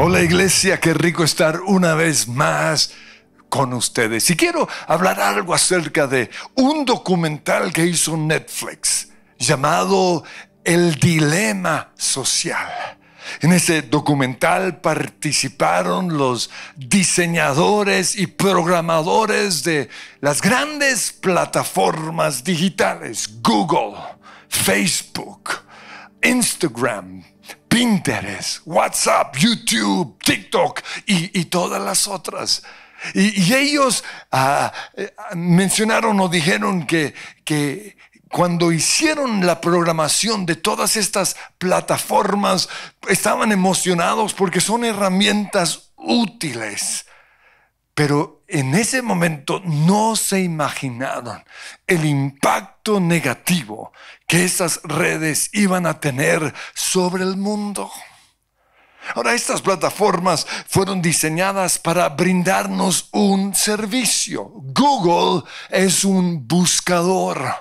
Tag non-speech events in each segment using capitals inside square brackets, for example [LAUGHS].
Hola iglesia, qué rico estar una vez más con ustedes. Y quiero hablar algo acerca de un documental que hizo Netflix llamado El Dilema Social. En ese documental participaron los diseñadores y programadores de las grandes plataformas digitales, Google, Facebook, Instagram, Interes, WhatsApp, YouTube, TikTok y, todas las otras. Y, ellos ah, eh, mencionaron o dijeron que, que cuando hicieron la programación de todas estas plataformas, estaban emocionados porque son herramientas útiles pero en ese momento no se imaginaron el impacto negativo que esas redes iban a tener sobre el mundo. Ahora, estas plataformas fueron diseñadas para brindarnos un servicio. Google es un buscador.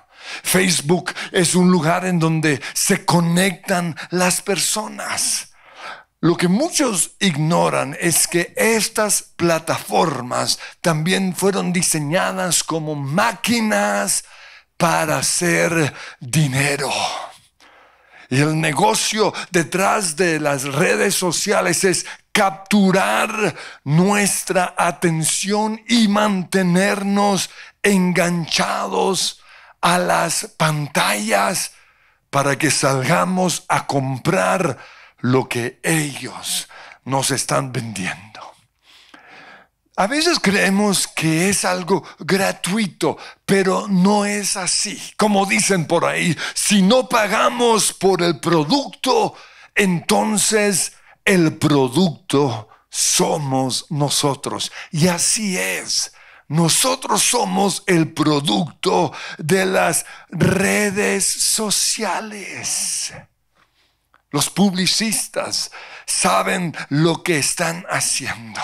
Facebook es un lugar en donde se conectan las personas. Lo que muchos ignoran es que estas plataformas también fueron diseñadas como máquinas para hacer dinero. Y el negocio detrás de las redes sociales es capturar nuestra atención y mantenernos enganchados a las pantallas para que salgamos a comprar lo que ellos nos están vendiendo. A veces creemos que es algo gratuito, pero no es así. Como dicen por ahí, si no pagamos por el producto, entonces el producto somos nosotros. Y así es. Nosotros somos el producto de las redes sociales. Los publicistas saben lo que están haciendo.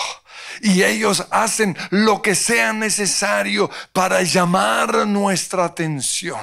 Y ellos hacen lo que sea necesario para llamar nuestra atención,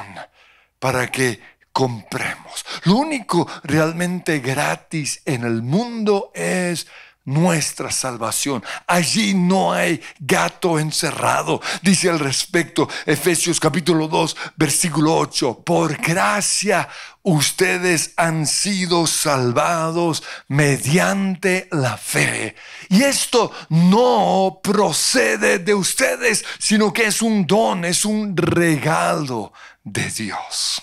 para que compremos. Lo único realmente gratis en el mundo es nuestra salvación. Allí no hay gato encerrado, dice al respecto Efesios capítulo 2, versículo 8. Por gracia ustedes han sido salvados mediante la fe. Y esto no procede de ustedes, sino que es un don, es un regalo de Dios.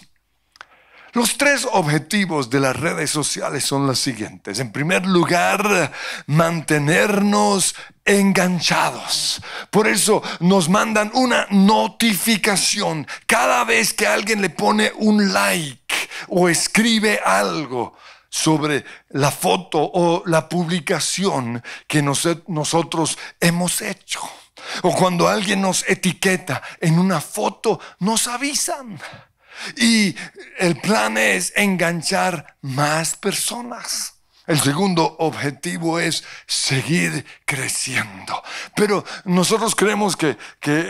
Los tres objetivos de las redes sociales son los siguientes. En primer lugar, mantenernos enganchados. Por eso nos mandan una notificación cada vez que alguien le pone un like o escribe algo sobre la foto o la publicación que nosotros hemos hecho. O cuando alguien nos etiqueta en una foto, nos avisan. Y el plan es enganchar más personas. El segundo objetivo es seguir creciendo. Pero nosotros creemos que,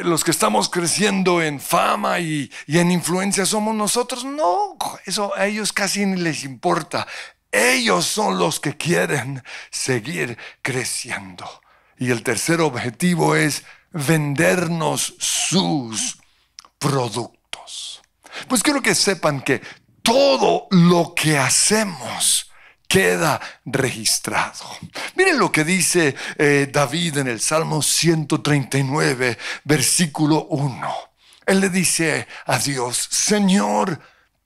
los que estamos creciendo en fama y, y en influencia somos nosotros. No, eso a ellos casi ni les importa. Ellos son los que quieren seguir creciendo. Y el tercer objetivo es vendernos sus productos. Pues quiero que sepan que todo lo que hacemos queda registrado. Miren lo que dice eh, David en el Salmo 139, versículo 1. Él le dice a Dios, Señor,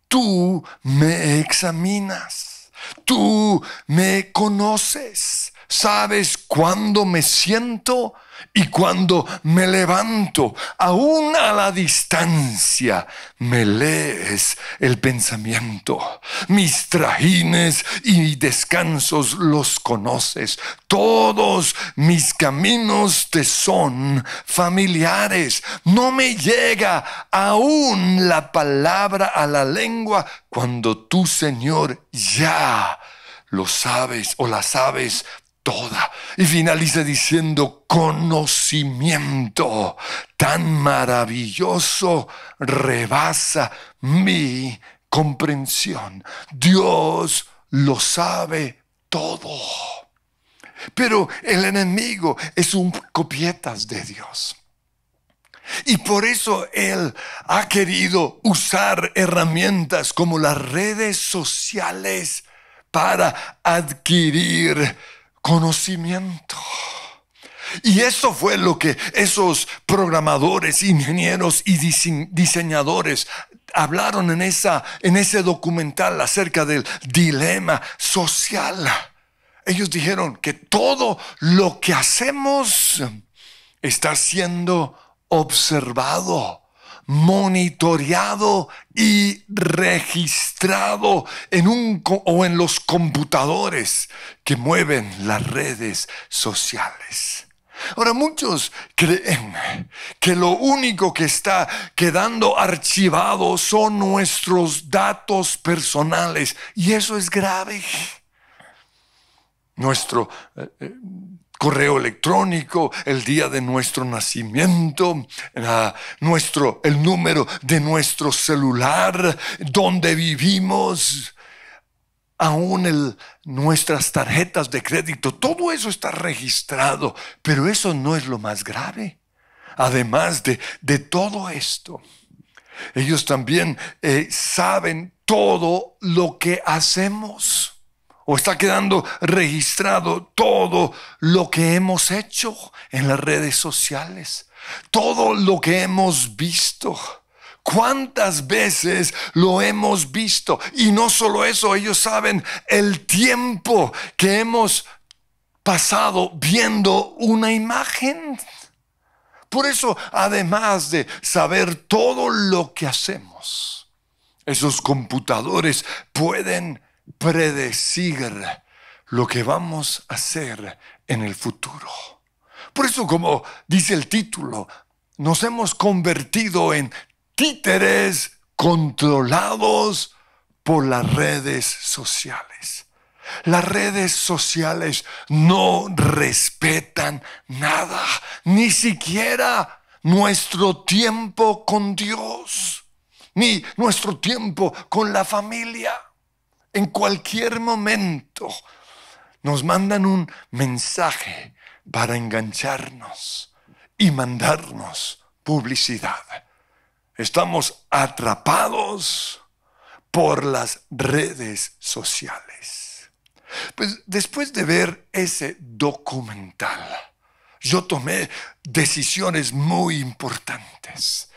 tú me examinas, tú me conoces, sabes cuándo me siento y cuando me levanto, aún a la distancia, me lees el pensamiento. Mis trajines y descansos los conoces. Todos mis caminos te son familiares. No me llega aún la palabra a la lengua cuando tú, Señor, ya lo sabes o la sabes toda. Y finaliza diciendo, conocimiento tan maravilloso rebasa mi comprensión. Dios lo sabe todo. Pero el enemigo es un copietas de Dios. Y por eso Él ha querido usar herramientas como las redes sociales para adquirir conocimiento. Y eso fue lo que esos programadores, ingenieros y diseñadores hablaron en, esa, en ese documental acerca del dilema social. Ellos dijeron que todo lo que hacemos está siendo observado monitoreado y registrado en un o en los computadores que mueven las redes sociales. Ahora muchos creen que lo único que está quedando archivado son nuestros datos personales y eso es grave. Nuestro eh, eh, correo electrónico, el día de nuestro nacimiento, nuestro, el número de nuestro celular, donde vivimos, aún nuestras tarjetas de crédito, todo eso está registrado, pero eso no es lo más grave. Además de, todo esto, ellos también eh, saben todo lo que hacemos está quedando registrado todo lo que hemos hecho en las redes sociales, todo lo que hemos visto. ¿Cuántas veces lo hemos visto? Y no solo eso, ellos saben el tiempo que hemos pasado viendo una imagen. Por eso, además de saber todo lo que hacemos, esos computadores pueden predecir lo que vamos a hacer en el futuro. Por eso, como dice el título, nos hemos convertido en títeres controlados por las redes sociales. Las redes sociales no respetan nada, ni siquiera nuestro tiempo con Dios, ni nuestro tiempo con la familia en cualquier momento nos mandan un mensaje para engancharnos y mandarnos publicidad. Estamos atrapados por las redes sociales. Pues después de ver ese documental, yo tomé decisiones muy importantes.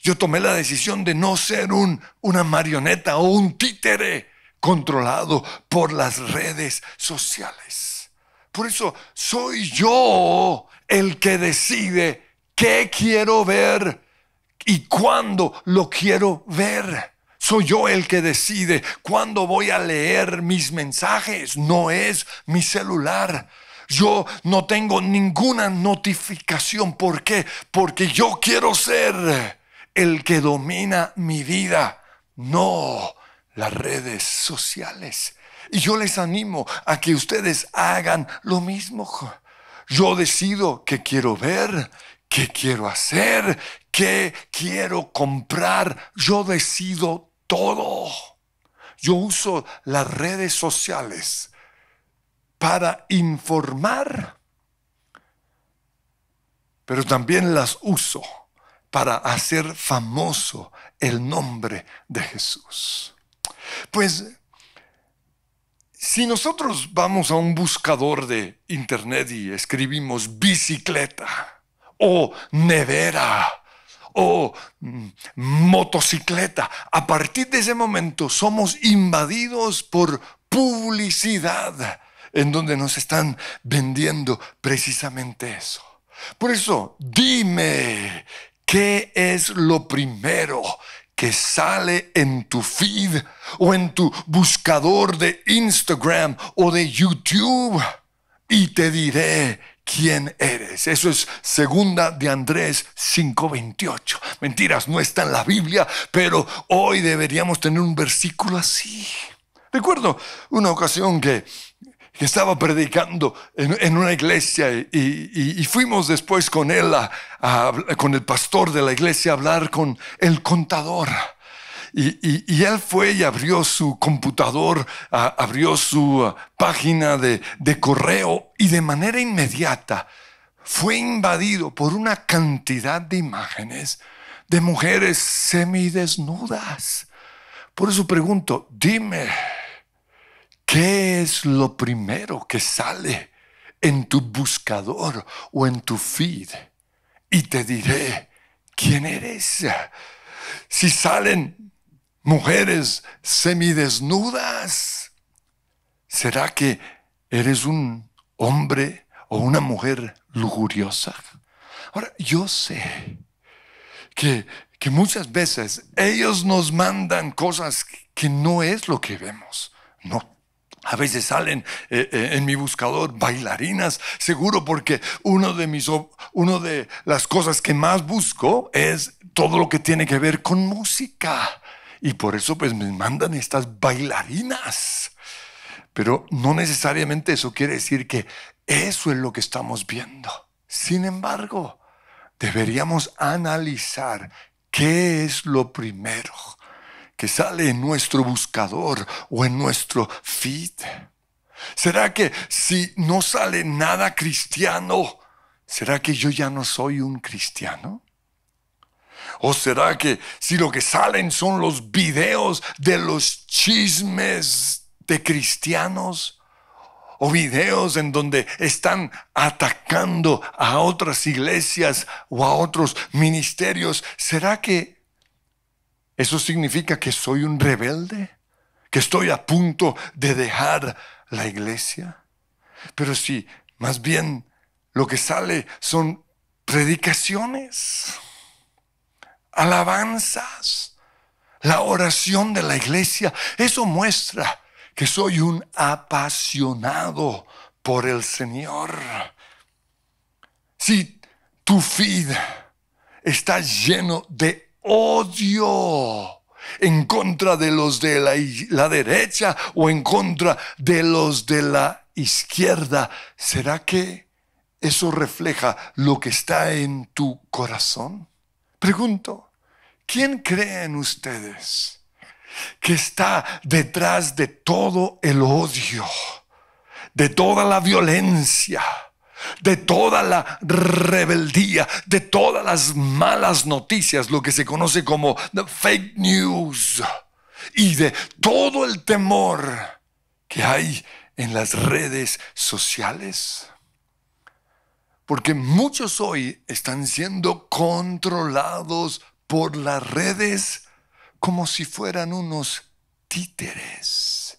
Yo tomé la decisión de no ser un, una marioneta o un títere controlado por las redes sociales. Por eso soy yo el que decide qué quiero ver y cuándo lo quiero ver. Soy yo el que decide cuándo voy a leer mis mensajes, no es mi celular. Yo no tengo ninguna notificación. ¿Por qué? Porque yo quiero ser el que domina mi vida. No, las redes sociales. Y yo les animo a que ustedes hagan lo mismo. Yo decido qué quiero ver, qué quiero hacer, qué quiero comprar. Yo decido todo. Yo uso las redes sociales para informar, pero también las uso para hacer famoso el nombre de Jesús. Pues si nosotros vamos a un buscador de internet y escribimos bicicleta o nevera, o mm, motocicleta. A partir de ese momento somos invadidos por publicidad en donde nos están vendiendo precisamente eso. Por eso, dime, ¿qué es lo primero que sale en tu feed o en tu buscador de Instagram o de YouTube y te diré quién eres. Eso es segunda de Andrés 5:28. Mentiras, no está en la Biblia, pero hoy deberíamos tener un versículo así. Recuerdo una ocasión que estaba predicando en, una iglesia y, fuimos después con él, con el pastor de la iglesia, a hablar con el contador. Y, él fue y abrió su computador, abrió su uh, página de, de, correo y de manera inmediata fue invadido por una cantidad de imágenes de mujeres semidesnudas. Por eso pregunto, dime, ¿Qué es lo primero que sale en tu buscador o en tu feed? Y te diré, ¿quién eres? Si salen mujeres semidesnudas, ¿será que eres un hombre o una mujer lujuriosa? Ahora, yo sé que, muchas veces ellos nos mandan cosas que no es lo que vemos. No a veces salen eh, eh, en mi buscador bailarinas, seguro porque uno de mis de las cosas que más busco es todo lo que tiene que ver con música y por eso pues me mandan estas bailarinas. Pero no necesariamente eso quiere decir que eso es lo que estamos viendo. Sin embargo, deberíamos analizar qué es lo primero que sale en nuestro buscador o en nuestro feed? ¿Será que si no sale nada cristiano, será que yo ya no soy un cristiano? ¿O será que si lo que salen son los videos de los chismes de cristianos? ¿O videos en donde están atacando a otras iglesias o a otros ministerios? ¿Será que eso significa que soy un rebelde, que estoy a punto de dejar la iglesia. Pero si más bien lo que sale son predicaciones, alabanzas, la oración de la iglesia, eso muestra que soy un apasionado por el Señor. Si tu feed está lleno de odio en contra de los de la, derecha o en contra de los de la izquierda. ¿Será que eso refleja lo que está en tu corazón? Pregunto, ¿quién creen ustedes que está detrás de todo el odio, de toda la violencia? de toda la rebeldía, de todas las malas noticias, lo que se conoce como fake news, y de todo el temor que hay en las redes sociales. Porque muchos hoy están siendo controlados por las redes como si fueran unos títeres.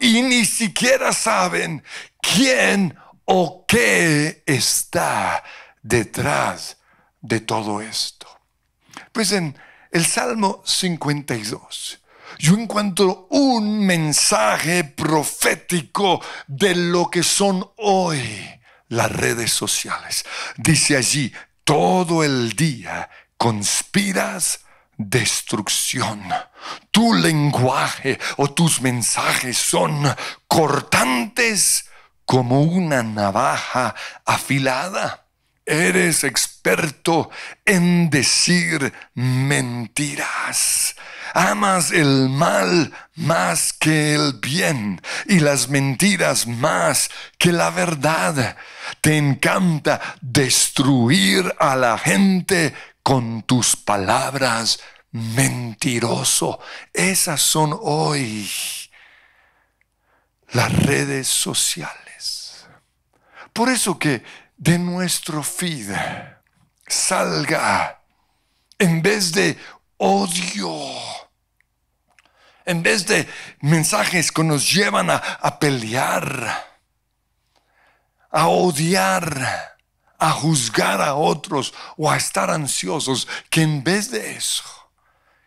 Y ni siquiera saben quién o qué está detrás de todo esto. Pues en el Salmo 52 yo encuentro un mensaje profético de lo que son hoy las redes sociales. Dice allí, todo el día conspiras destrucción. Tu lenguaje o tus mensajes son cortantes como una navaja afilada. Eres experto en decir mentiras. Amas el mal más que el bien y las mentiras más que la verdad. Te encanta destruir a la gente con tus palabras mentiroso. Esas son hoy las redes sociales. Por eso que de nuestro feed salga en vez de odio, en vez de mensajes que nos llevan a, pelear, a odiar, a juzgar a otros o a estar ansiosos, que en vez de eso,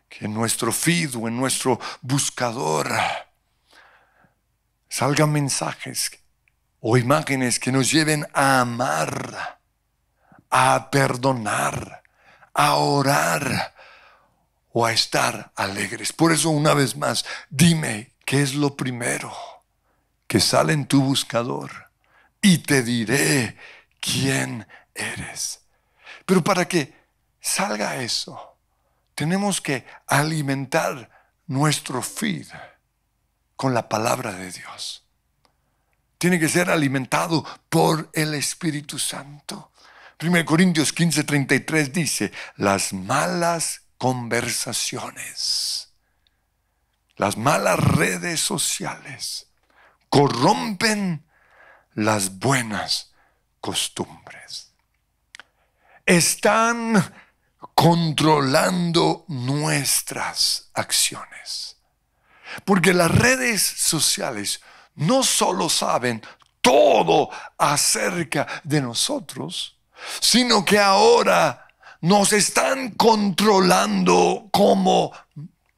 que en nuestro feed o en nuestro buscador salgan mensajes o imágenes que nos lleven a amar, a perdonar, a orar o a estar alegres. Por eso una vez más, dime qué es lo primero que sale en tu buscador y te diré quién eres. Pero para que salga eso, tenemos que alimentar nuestro feed con la palabra de Dios tiene que ser alimentado por el Espíritu Santo. 1 Corintios 15, dice, las malas conversaciones, las malas redes sociales corrompen las buenas costumbres. Están controlando nuestras acciones. Porque las redes sociales no solo saben todo acerca de nosotros, sino que ahora nos están controlando como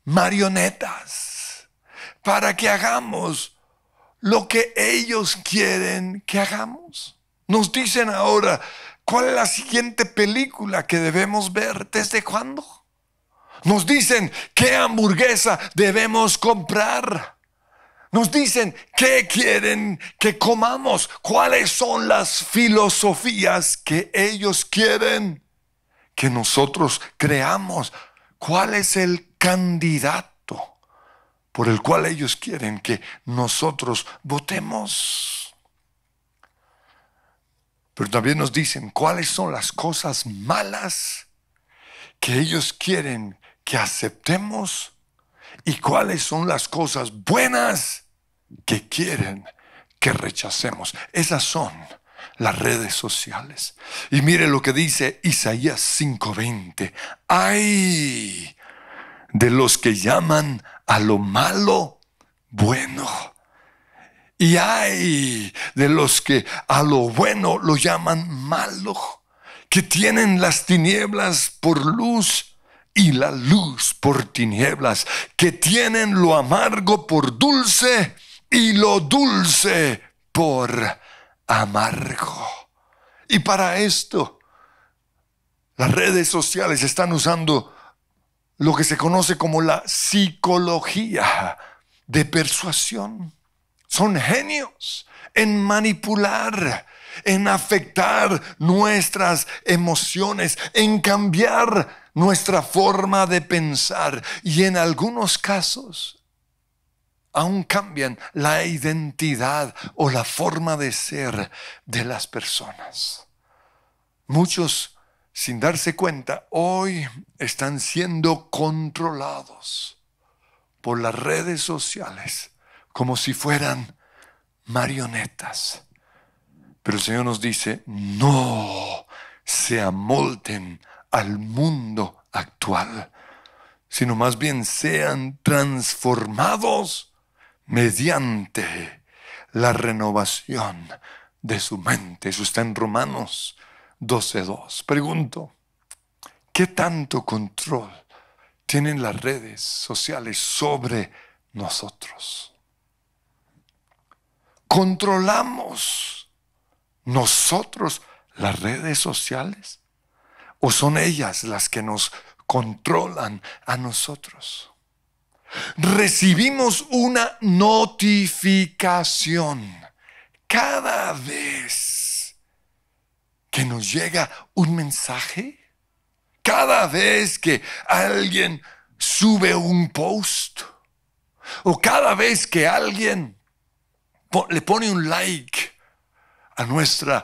marionetas para que hagamos lo que ellos quieren que hagamos. Nos dicen ahora, ¿cuál es la siguiente película que debemos ver? ¿Desde cuándo? Nos dicen, ¿qué hamburguesa debemos comprar? Nos dicen, ¿qué quieren que comamos? ¿Cuáles son las filosofías que ellos quieren que nosotros creamos? ¿Cuál es el candidato por el cual ellos quieren que nosotros votemos? Pero también nos dicen cuáles son las cosas malas que ellos quieren que aceptemos y cuáles son las cosas buenas que quieren que rechacemos. Esas son las redes sociales. Y mire lo que dice Isaías 5:20. Hay de los que llaman a lo malo bueno. Y hay de los que a lo bueno lo llaman malo, que tienen las tinieblas por luz y la luz por tinieblas, que tienen lo amargo por dulce y lo dulce por amargo. Y para esto, las redes sociales están usando lo que se conoce como la psicología de persuasión. Son genios en manipular en afectar nuestras emociones, en cambiar nuestra forma de pensar y en algunos casos aún cambian la identidad o la forma de ser de las personas. Muchos, sin darse cuenta, hoy están siendo controlados por las redes sociales como si fueran marionetas pero el Señor nos dice, no se amolten al mundo actual, sino más bien sean transformados mediante la renovación de su mente. Eso está en Romanos 12.2. Pregunto, ¿qué tanto control tienen las redes sociales sobre nosotros? Controlamos nosotros las redes sociales o son ellas las que nos controlan a nosotros? Recibimos una notificación cada vez que nos llega un mensaje, cada vez que alguien sube un post o cada vez que alguien le pone un like a nuestra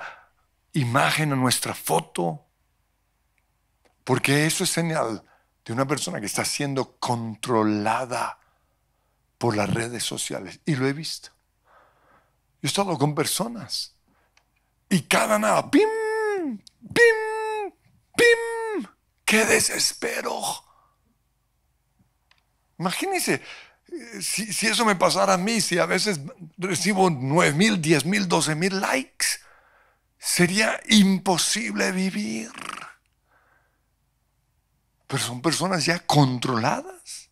imagen, a nuestra foto, porque eso es señal de una persona que está siendo controlada por las redes sociales. Y lo he visto. Yo he estado con personas y cada nada, pim, pim, pim, qué desespero. Imagínense, si, eso me pasara a mí, si a veces recibo 9 mil, 10 mil, 12 mil likes, sería imposible vivir. Pero son personas ya controladas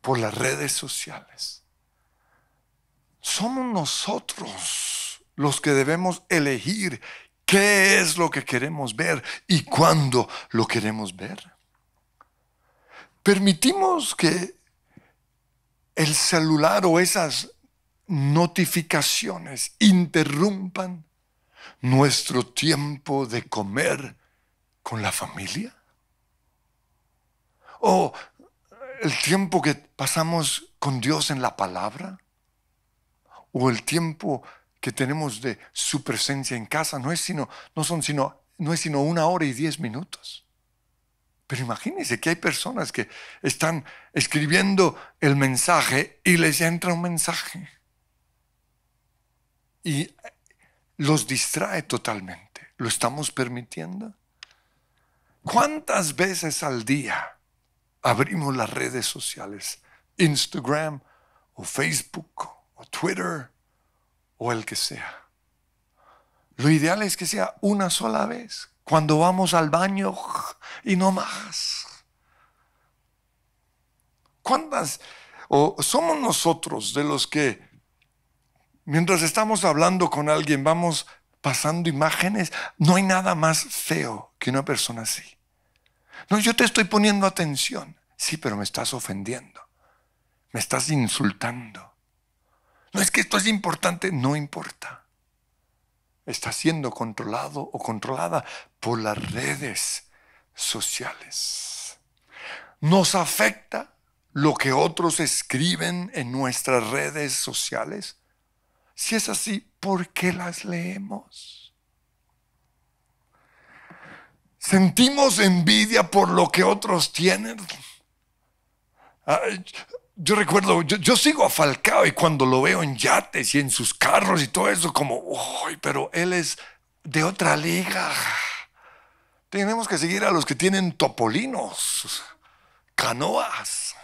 por las redes sociales. Somos nosotros los que debemos elegir qué es lo que queremos ver y cuándo lo queremos ver. Permitimos que el celular o esas notificaciones interrumpan nuestro tiempo de comer con la familia? ¿O el tiempo que pasamos con Dios en la palabra? ¿O el tiempo que tenemos de su presencia en casa? No, es sino, no, son sino, no es sino una hora y diez minutos. Pero imagínense que hay personas que están escribiendo el mensaje y les entra un mensaje. Y eh, los distrae totalmente. ¿Lo estamos permitiendo? ¿Cuántas veces al día abrimos las redes sociales? Instagram o Facebook o Twitter o el que sea. Lo ideal es que sea una sola vez. Cuando vamos al baño, y no más. ¿Cuántas o somos nosotros de los que mientras estamos hablando con alguien vamos pasando imágenes? No hay nada más feo que una persona así. No, yo te estoy poniendo atención. Sí, pero me estás ofendiendo. Me estás insultando. No es que esto es importante, no importa. Está siendo controlado o controlada por las redes sociales. Nos afecta lo que otros escriben en nuestras redes sociales. Si es así, ¿por qué las leemos? Sentimos envidia por lo que otros tienen. Yo recuerdo, yo, sigo a Falcao y cuando lo veo en yates y en sus carros y todo eso, como, uy, pero él es de otra liga. Tenemos que seguir a los que tienen topolinos, canoas.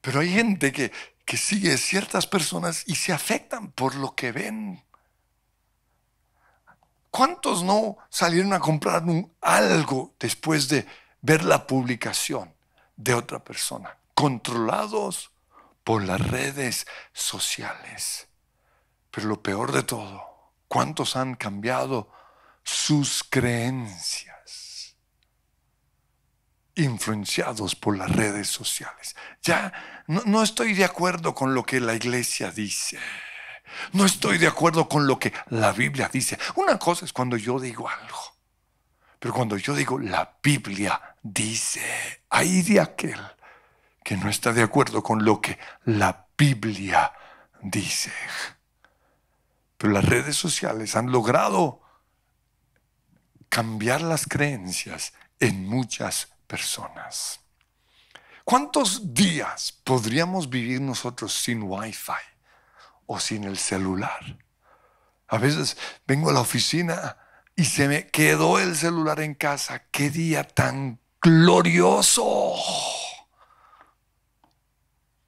Pero hay gente que, sigue ciertas personas y se afectan por lo que ven. ¿Cuántos no salieron a comprar algo después de ver la publicación de otra persona? Controlados por las redes sociales. Pero lo peor de todo, ¿cuántos han cambiado sus creencias, influenciados por las redes sociales. Ya no, estoy de acuerdo con lo que la iglesia dice. No estoy de acuerdo con lo que la Biblia dice. Una cosa es cuando yo digo algo, pero cuando yo digo la Biblia dice, Hay de aquel que no está de acuerdo con lo que la Biblia dice. Pero las redes sociales han logrado cambiar las creencias en muchas personas. ¿Cuántos días podríamos vivir nosotros sin wifi o sin el celular? A veces vengo a la oficina y se me quedó el celular en casa. ¡Qué día tan glorioso!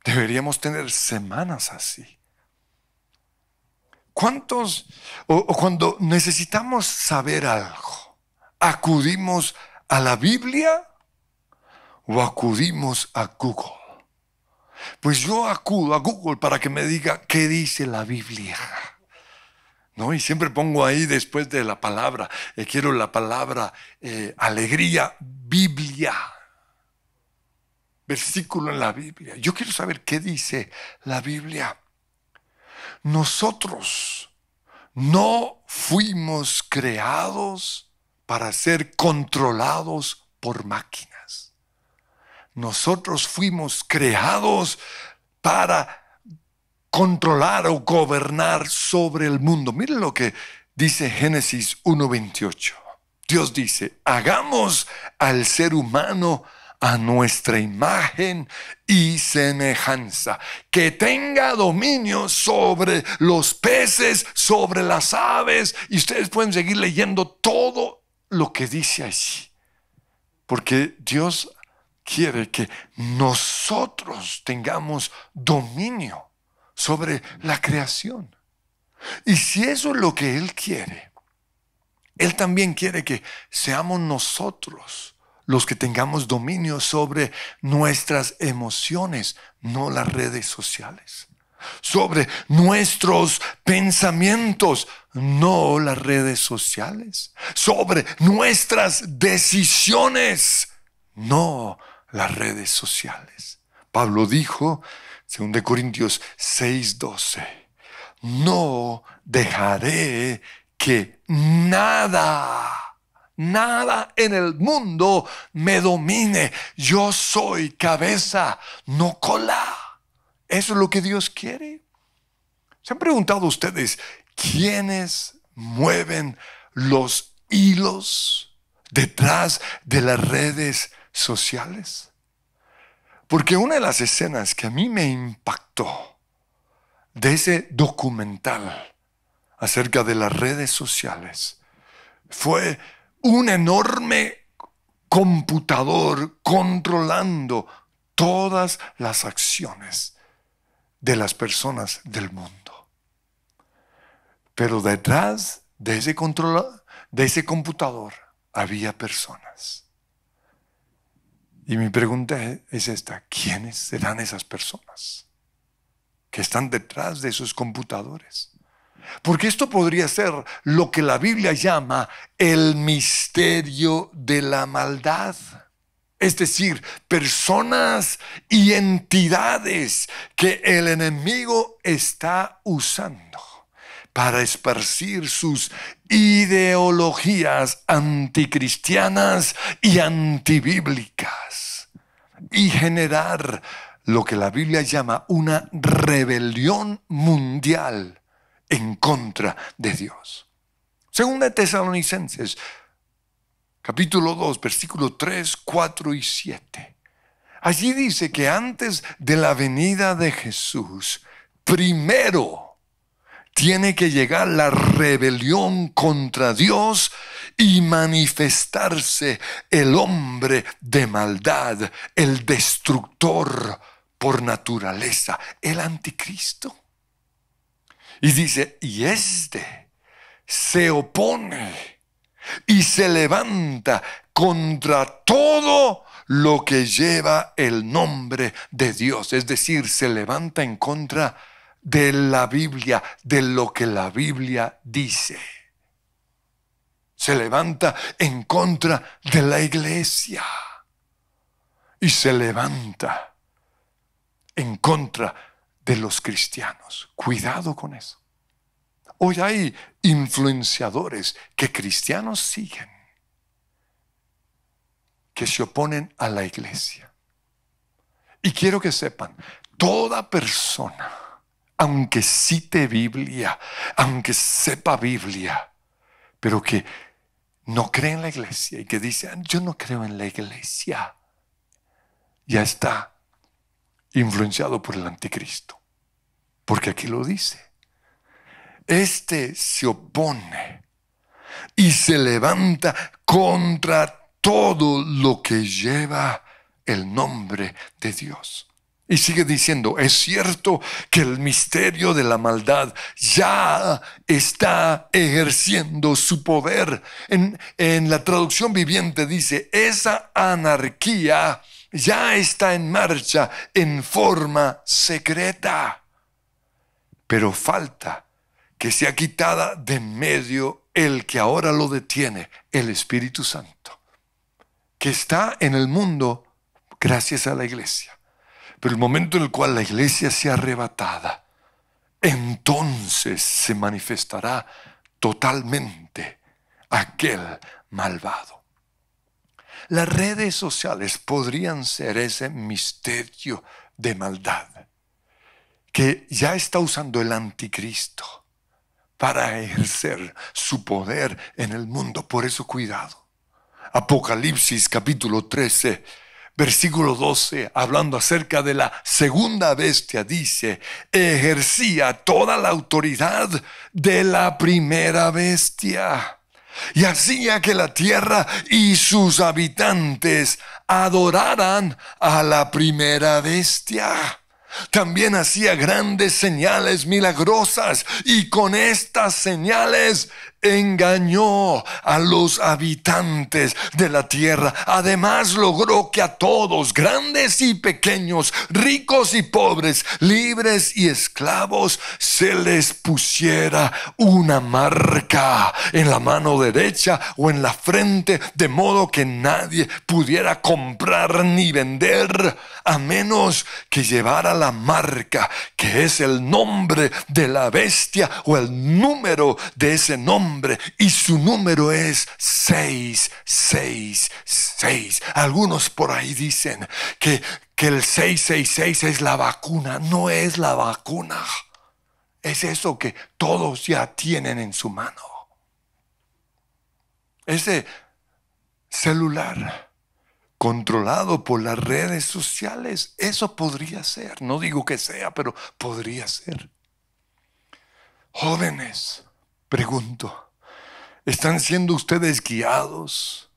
Deberíamos tener semanas así. ¿Cuántos, o, o cuando necesitamos saber algo? ¿Acudimos a la Biblia o acudimos a Google? Pues yo acudo a Google para que me diga qué dice la Biblia. ¿No? Y siempre pongo ahí después de la palabra, eh, quiero la palabra eh, alegría, Biblia. Versículo en la Biblia. Yo quiero saber qué dice la Biblia. Nosotros no fuimos creados para ser controlados por máquinas. Nosotros fuimos creados para controlar o gobernar sobre el mundo. Miren lo que dice Génesis 1.28. Dios dice, hagamos al ser humano a nuestra imagen y semejanza, que tenga dominio sobre los peces, sobre las aves, y ustedes pueden seguir leyendo todo lo que dice allí. Porque Dios quiere que nosotros tengamos dominio sobre la creación. Y si eso es lo que Él quiere, Él también quiere que seamos nosotros los que tengamos dominio sobre nuestras emociones, no las redes sociales sobre nuestros pensamientos, no las redes sociales, sobre nuestras decisiones, no las redes sociales. Pablo dijo, 2 Corintios 6:12, no dejaré que nada, nada en el mundo me domine. Yo soy cabeza, no cola. Eso es lo que Dios quiere. ¿Se han preguntado ustedes quiénes mueven los hilos detrás de las redes sociales? Porque una de las escenas que a mí me impactó de ese documental acerca de las redes sociales fue un enorme computador controlando todas las acciones de las personas del mundo. Pero detrás de ese, control, de ese computador había personas. Y mi pregunta es esta, ¿quiénes serán esas personas que están detrás de esos computadores? Porque esto podría ser lo que la Biblia llama el misterio de la maldad es decir, personas y entidades que el enemigo está usando para esparcir sus ideologías anticristianas y antibíblicas y generar lo que la Biblia llama una rebelión mundial en contra de Dios. Según de Tesalonicenses capítulo 2, versículo 3, 4 y 7. Allí dice que antes de la venida de Jesús, primero tiene que llegar la rebelión contra Dios y manifestarse el hombre de maldad, el destructor por naturaleza, el anticristo. Y dice, y este se opone y se levanta contra todo lo que lleva el nombre de Dios. Es decir, se levanta en contra de la Biblia, de lo que la Biblia dice. Se levanta en contra de la iglesia. Y se levanta en contra de los cristianos. Cuidado con eso. Hoy hay influenciadores que cristianos siguen, que se oponen a la iglesia. Y quiero que sepan, toda persona, aunque cite Biblia, aunque sepa Biblia, pero que no cree en la iglesia y que dice, ah, yo no creo en la iglesia, ya está influenciado por el anticristo. Porque aquí lo dice. Este se opone y se levanta contra todo lo que lleva el nombre de Dios. Y sigue diciendo, es cierto que el misterio de la maldad ya está ejerciendo su poder. En, la traducción viviente dice, esa anarquía ya está en marcha en forma secreta. Pero falta que sea quitada de medio el que ahora lo detiene, el Espíritu Santo, que está en el mundo gracias a la iglesia. Pero el momento en el cual la iglesia sea arrebatada, entonces se manifestará totalmente aquel malvado. Las redes sociales podrían ser ese misterio de maldad que ya está usando el anticristo para ejercer su poder en el mundo. Por eso cuidado. Apocalipsis capítulo 13, versículo 12, hablando acerca de la segunda bestia, dice, ejercía toda la autoridad de la primera bestia y hacía que la tierra y sus habitantes adoraran a la primera bestia. También hacía grandes señales milagrosas y con estas señales engañó a los habitantes de la tierra. Además logró que a todos, grandes y pequeños, ricos y pobres, libres y esclavos, se les pusiera una marca en la mano derecha o en la frente, de modo que nadie pudiera comprar ni vender a menos que llevara la marca, que es el nombre de la bestia o el número de ese nombre y su número es 666. Algunos por ahí dicen que, que el 666 es la vacuna. No es la vacuna. Es eso que todos ya tienen en su mano. Ese celular controlado por las redes sociales, eso podría ser. No digo que sea, pero podría ser. Jóvenes, pregunto, ¿Están siendo ustedes guiados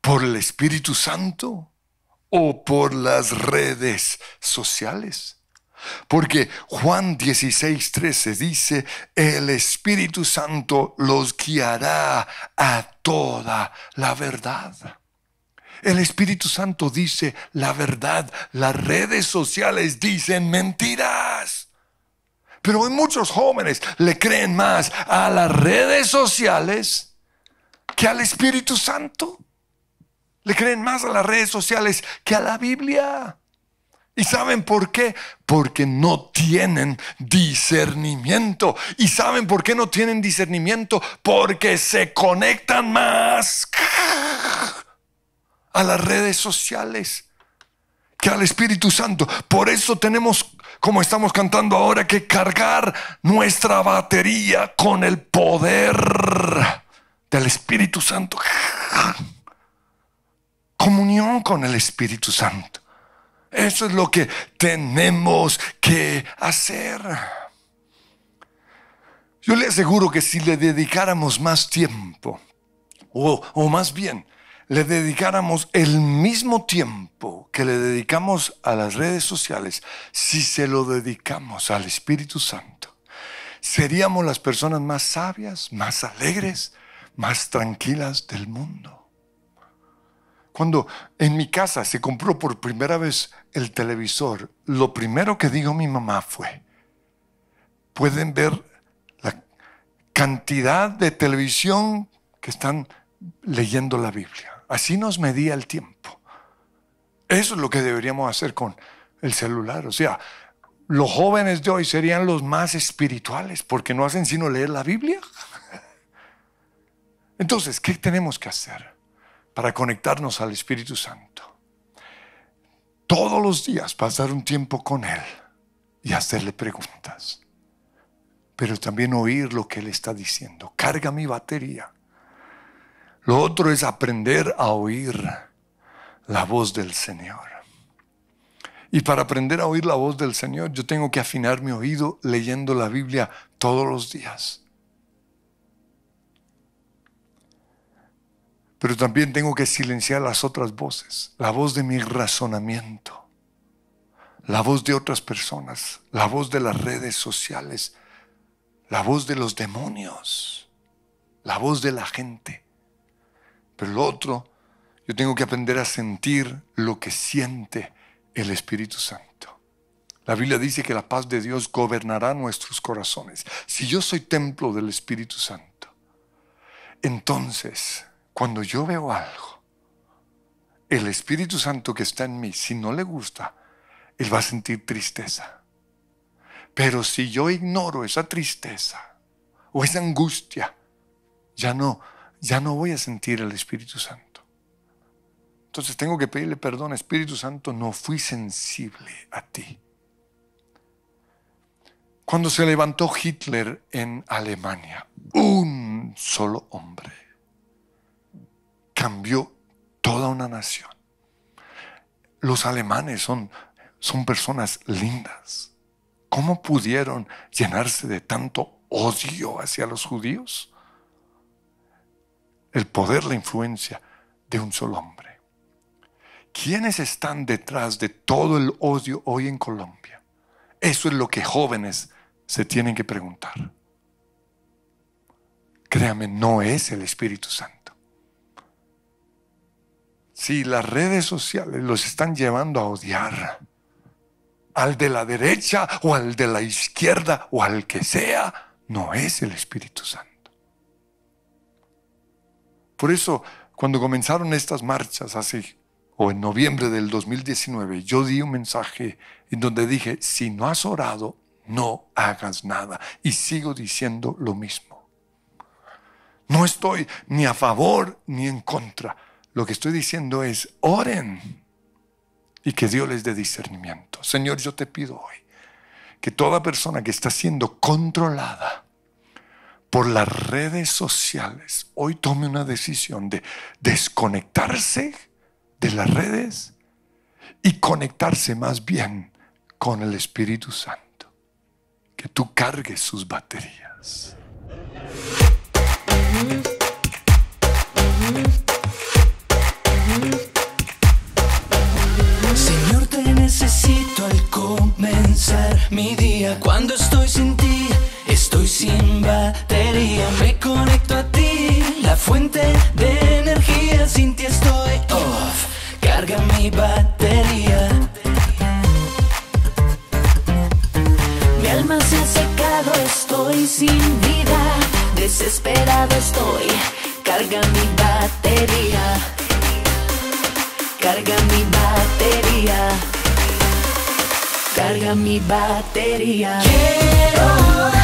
por el Espíritu Santo o por las redes sociales? Porque Juan 16, 13 dice, el Espíritu Santo los guiará a toda la verdad. El Espíritu Santo dice la verdad, las redes sociales dicen mentiras. Pero muchos jóvenes le creen más a las redes sociales que al Espíritu Santo. Le creen más a las redes sociales que a la Biblia. ¿Y saben por qué? Porque no tienen discernimiento. ¿Y saben por qué no tienen discernimiento? Porque se conectan más a las redes sociales al Espíritu Santo. Por eso tenemos, como estamos cantando ahora, que cargar nuestra batería con el poder del Espíritu Santo. Comunión con el Espíritu Santo. Eso es lo que tenemos que hacer. Yo le aseguro que si le dedicáramos más tiempo, o, o más bien, le dedicáramos el mismo tiempo que le dedicamos a las redes sociales, si se lo dedicamos al Espíritu Santo, seríamos las personas más sabias, más alegres, más tranquilas del mundo. Cuando en mi casa se compró por primera vez el televisor, lo primero que dijo mi mamá fue, pueden ver la cantidad de televisión que están leyendo la Biblia. Así nos medía el tiempo. Eso es lo que deberíamos hacer con el celular. O sea, los jóvenes de hoy serían los más espirituales porque no hacen sino leer la Biblia. [LAUGHS] Entonces, ¿qué tenemos que hacer para conectarnos al Espíritu Santo? Todos los días pasar un tiempo con Él y hacerle preguntas, pero también oír lo que Él está diciendo. Carga mi batería lo otro es aprender a oír la voz del Señor. Y para aprender a oír la voz del Señor, yo tengo que afinar mi oído leyendo la Biblia todos los días. Pero también tengo que silenciar las otras voces, la voz de mi razonamiento, la voz de otras personas, la voz de las redes sociales, la voz de los demonios, la voz de la gente. Pero lo otro, yo tengo que aprender a sentir lo que siente el Espíritu Santo. La Biblia dice que la paz de Dios gobernará nuestros corazones. Si yo soy templo del Espíritu Santo, entonces, cuando yo veo algo, el Espíritu Santo que está en mí, si no le gusta, él va a sentir tristeza. Pero si yo ignoro esa tristeza o esa angustia, ya no, ya no voy a sentir el Espíritu Santo. Entonces tengo que pedirle perdón, Espíritu Santo, no fui sensible a ti. Cuando se levantó Hitler en Alemania, un solo hombre cambió toda una nación. Los alemanes son, son personas lindas. ¿Cómo pudieron llenarse de tanto odio hacia los judíos? el poder, la influencia de un solo hombre. ¿Quiénes están detrás de todo el odio hoy en Colombia? Eso es lo que jóvenes se tienen que preguntar. Créame, no es el Espíritu Santo. Si las redes sociales los están llevando a odiar al de la derecha o al de la izquierda o al que sea, no es el Espíritu Santo. Por eso, cuando comenzaron estas marchas así o en noviembre del 2019, yo di un mensaje en donde dije, si no has orado, no hagas nada. Y sigo diciendo lo mismo. No estoy ni a favor ni en contra. Lo que estoy diciendo es, oren y que Dios les dé discernimiento. Señor, yo te pido hoy que toda persona que está siendo controlada por las redes sociales hoy tome una decisión de desconectarse de las redes y conectarse más bien con el Espíritu Santo. Que tú cargues sus baterías. Señor, te necesito al comenzar mi día. Cuando estoy sin ti Estoy sin batería, me conecto a ti, la fuente de energía, sin ti estoy off. Carga mi batería. Mi alma se ha secado, estoy sin vida, desesperado estoy. Carga mi batería. Carga mi batería. Carga mi batería. Quiero